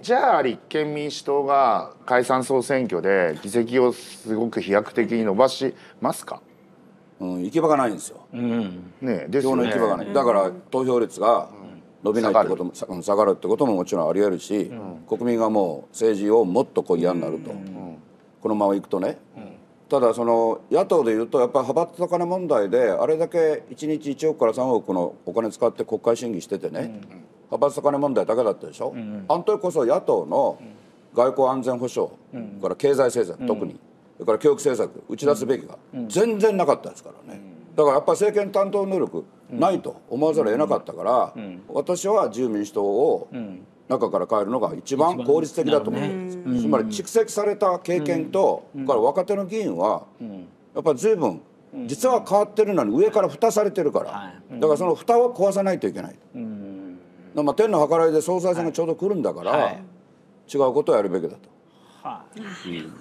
じゃあ立憲民主党が解散総選挙で議席をすごく飛躍的に伸ばしますか、うん、行き場がないんですよ、うん、ねですの行き場がない、だから投票率が伸びないってことも下が下がるってことももちろんあり得るし、うん、国民がもう政治をもっとこう嫌になると、うん、このままいくとね、ただその野党でいうとやっぱり派閥高値問題であれだけ一日一億から三億のお金使って国会審議しててね、うん罰金問題だけだったでしょ、うん、あの時こそ野党の外交安全保障、うん、から経済政策、特にそれから教育政策打ち出すべきが全然なかったですからね、だからやっぱり政権担当能力ないと思わざるを得なかったから、私は自由民主党を中から変えるのが一番効率的だと思ってんです、ね、つまり蓄積された経験と、うん、から若手の議員は、やっぱり随分実は変わってるのに上から蓋されてるから、だからその蓋を壊さないといけない。うんまあ、天の計らいで総裁選がちょうど来るんだから、はい、違うことをやるべきだと、はあうん、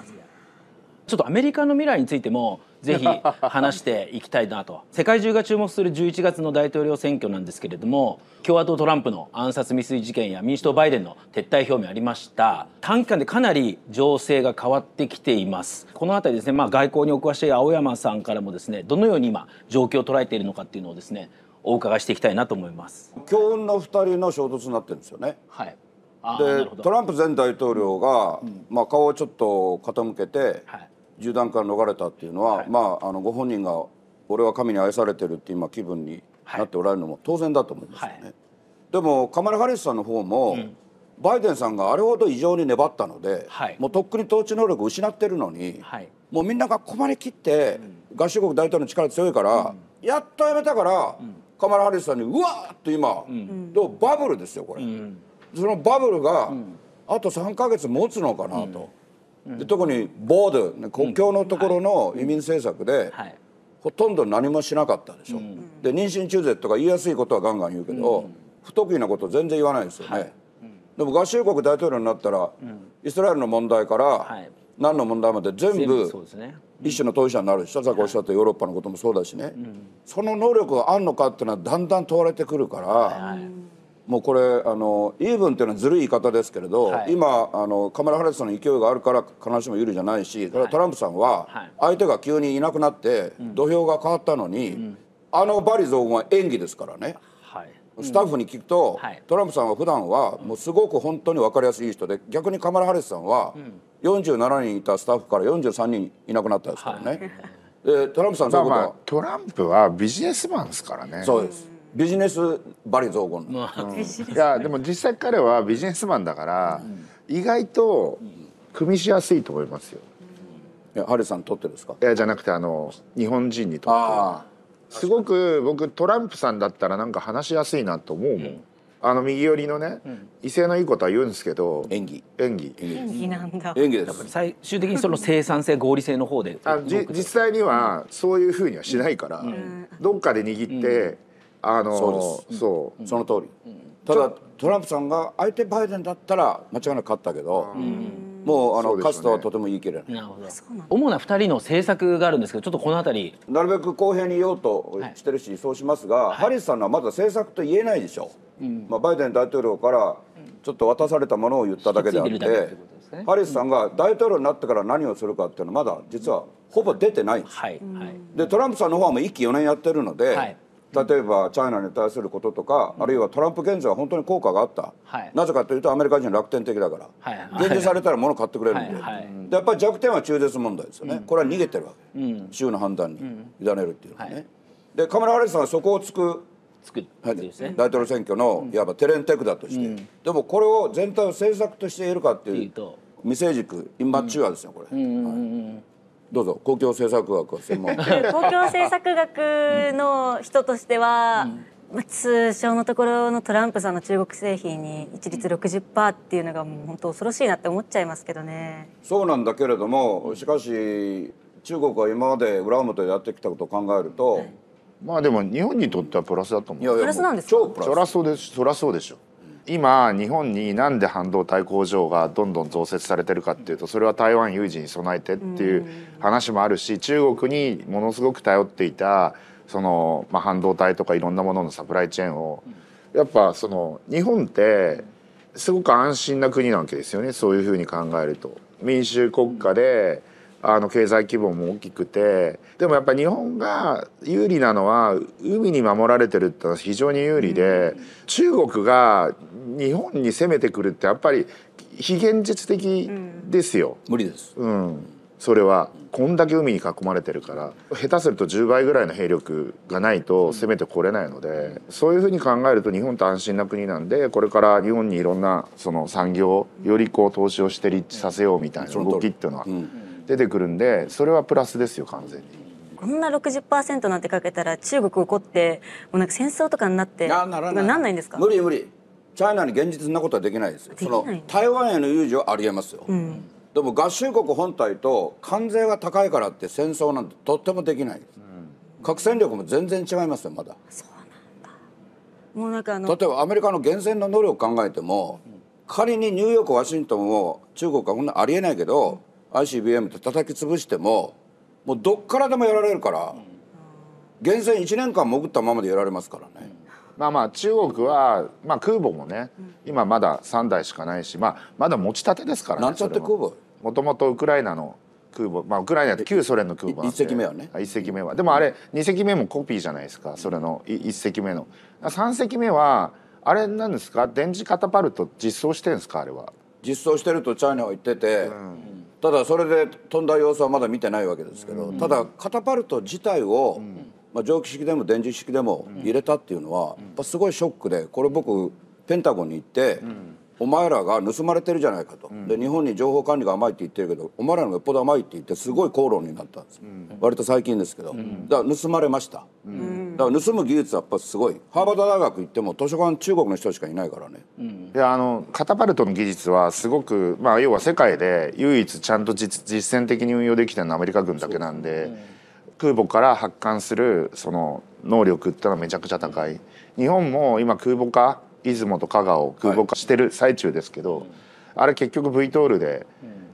ちょっとアメリカの未来についても ぜひ話していきたいなと世界中が注目する11月の大統領選挙なんですけれども共和党トランプの暗殺未遂事件や民主党バイデンの撤退表明ありました短期間でかなり情勢が変わってきていますこの辺りですね、まあ、外交にお詳しい青山さんからもですねどのように今状況を捉えているのかっていうのをですねお伺いしていきたいなと思います。強運の2人の衝突になってるんですよね。はい。でトランプ前大統領が、うん、まあ、顔をちょっと傾けて、はい、銃弾から逃れたっていうのは、はい、まあ、あのご本人が「俺は神に愛されてる」って今気分になっておられるのも当然だと思いますよね。はい、でもカマラ・ハリスさんの方も、うん、バイデンさんがあれほど異常に粘ったので、もうとっくに統治能力を失ってるのに、もうみんなが困りきって、うん、合衆国大統領の力強いから、やっとやめたから。うんカマラ・ハリスさんにうわーっと今、うん、バブルですよこれ、うん、そのバブルが、あと3か月持つのかなと、で特にボード国境のところの移民政策で、はい、ほとんど何もしなかったでしょ、で妊娠中絶とか言いやすいことはガンガン言うけど、不得意なこと全然言わないですよね、はい、でも合衆国大統領になったら、イスラエルの問題から、はい何の問題まで全部一種の当事者になるしさっきおっしゃったヨーロッパのこともそうだしね、その能力があるのかっていうのはだんだん問われてくるから。もうこれあのイーブンっていうのはずるい言い方ですけれど、はい、今あのカマラ・ハリスの勢いがあるから必ずしも有利じゃないし、はい、トランプさんは相手が急にいなくなって、土俵が変わったのに、あのバリ雑言は演技ですからね、スタッフに聞くと、トランプさんは普段はもうすごく本当に分かりやすい人で逆にカマラ・ハリスさんは47人いたスタッフから43人いなくなったんですからね。でトランプさんそういうことは、まあ、トランプはビジネスマンですからね。そうですビジネスバリ増言、うん、いやでも実際彼はビジネスマンだから、意外と組みしやすいと思いますよ。いやハリさんとってですかいやじゃなくてあの日本人にとってすごく僕トランプさんだったらなんか話しやすいなと思うもん、うん、あの右寄りのね、うん、威勢のいいことは言うんですけど演技演技演技なんだ演技です最終的にその生産性合理性の方であじ実際にはそういうふうにはしないから、うん、どっかで握って、あのそうその通り、ただトランプさんが相手バイデンだったら間違いなく勝ったけど、うんもうあの歌詞とはとてもいいけれど。主な二人の政策があるんですけど、ちょっとこの辺り。なるべく公平に言おうとしてるし、そうしますが、ハリスさんのはまだ政策と言えないでしょう。まあバイデン大統領からちょっと渡されたものを言っただけであって、ハリスさんが大統領になってから何をするかっていうのはまだ実はほぼ出てないんです。でトランプさんの方はもう一期4年やってるので。例えばチャイナに対することとか、あるいはトランプ現在は本当に効果があった、なぜかというとアメリカ人楽天的だから、はい、されたら物買ってくれるんではい、でやっぱり弱点は中絶問題ですよね、うん、これは逃げてるわけ、うん、州の判断に委ねるっていうのはね。でカメラ・ハリスさんはそこをつくつく、はい、大統領選挙の、いわばテレンテクだとして、うん、でもこれを全体を政策としているかっていう未成熟インマッチュアですよこれ。はいどうぞ公共政策学専門 公共政策学の人としては、うん、まあ、通称のところのトランプさんの中国製品に一律60%っていうのがもう本当恐ろしいなって思っちゃいますけどね。そうなんだけれどもしかし中国は今まで裏表でやってきたことを考えると、はい、まあでも日本にとってはプラスだと思ういやいやプラスなんですかそりゃそうでしょ今日本になんで半導体工場がどんどん増設されてるかっていうとそれは台湾有事に備えてっていう話もあるし中国にものすごく頼っていたその、まあ、半導体とかいろんなもののサプライチェーンをやっぱその日本ってすごく安心な国なわけですよねそういうふうに考えると。民主国家であの経済規模も大きくてでもやっぱり日本が有利なのは海に守られてるってのは非常に有利で、うん、中国が日本に攻めてくるってやっぱり非現実的ですよ。うん、無理です、うんそれはこんだけ海に囲まれてるから下手すると10倍ぐらいの兵力がないと攻めてこれないのでそういうふうに考えると日本って安心な国なんでこれから日本にいろんなその産業をよりこう投資をして立地させようみたいな動きっていうのは。うん出てくるんでそれはプラスですよ完全に。こんな六十パーセントなんてかけたら中国怒ってもうなんか戦争とかになってなならないなんないんですか無理無理チャイナに現実なことはできないですよその台湾への有事はありえますよ、うん、でも合衆国本体と関税が高いからって戦争なんてとってもできない、うん、核戦力も全然違いますよまだそうなんだもうなんかあの例えばアメリカの源泉の能力を考えても、仮にニューヨークワシントンを中国はこんなありえないけど、うん ICBM って叩き潰してももうどっからでもやられるから、厳選1年間潜ったままでやられますからね。まあまあ中国は、まあ、空母もね、今まだ3台しかないし、まあ、まだ持ちたてですからね。もともとウクライナの空母、まあ、ウクライナって旧ソ連の空母なんで1隻目はね一隻目はでもあれ2隻目もコピーじゃないですかそれの1隻目の3隻目はあれなんですか電磁カタパルト実装してるんですかあれは実装してるとチャイナは言ってて、うんただそれで飛んだ様子はまだ見てないわけですけど、ただカタパルト自体を、まあ、蒸気式でも電磁式でも入れたっていうのは、やっぱすごいショックでこれ僕ペンタゴンに行って、お前らが盗まれてるじゃないかと、うん、で日本に情報管理が甘いって言ってるけどお前らのがよっぽど甘いって言ってすごい口論になったんですうん、割と最近ですけど、うん、だから盗まれました、うん、だから盗む技術はやっぱすごいハーバード大学行っても図書館中国の人しかいないからね、いやあのカタパルトの技術はすごく、まあ、要は世界で唯一ちゃんと実践的に運用できてるのはアメリカ軍だけなんで、空母から発艦するその能力ってのはめちゃくちゃ高い。日本も今空母化出雲と香川を空母化してる最中ですけど、はい、あれ結局 V トールで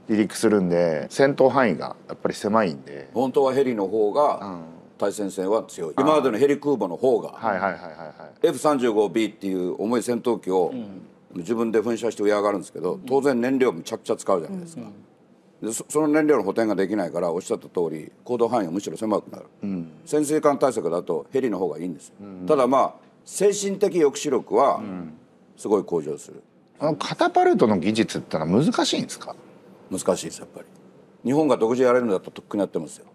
離陸するんで戦闘範囲がやっぱり狭いんで本当はヘリの方が対戦線は強い、今までのヘリ空母の方が、はいはいはい F35B っていう重い戦闘機を自分で噴射して上上がるんですけど当然燃料むちゃくちゃ使うじゃないですか。うんうんでその燃料の補填ができないからおっしゃった通り行動範囲がむしろ狭くなる、うん、潜水艦対策だとヘリの方がいいんですよ、うん、ただまあ精神的抑止力はすごい向上する、あのカタパルトの技術ってのは難しいんですか難しいですやっぱり日本が独自やれるんだったらとっくにやってますよ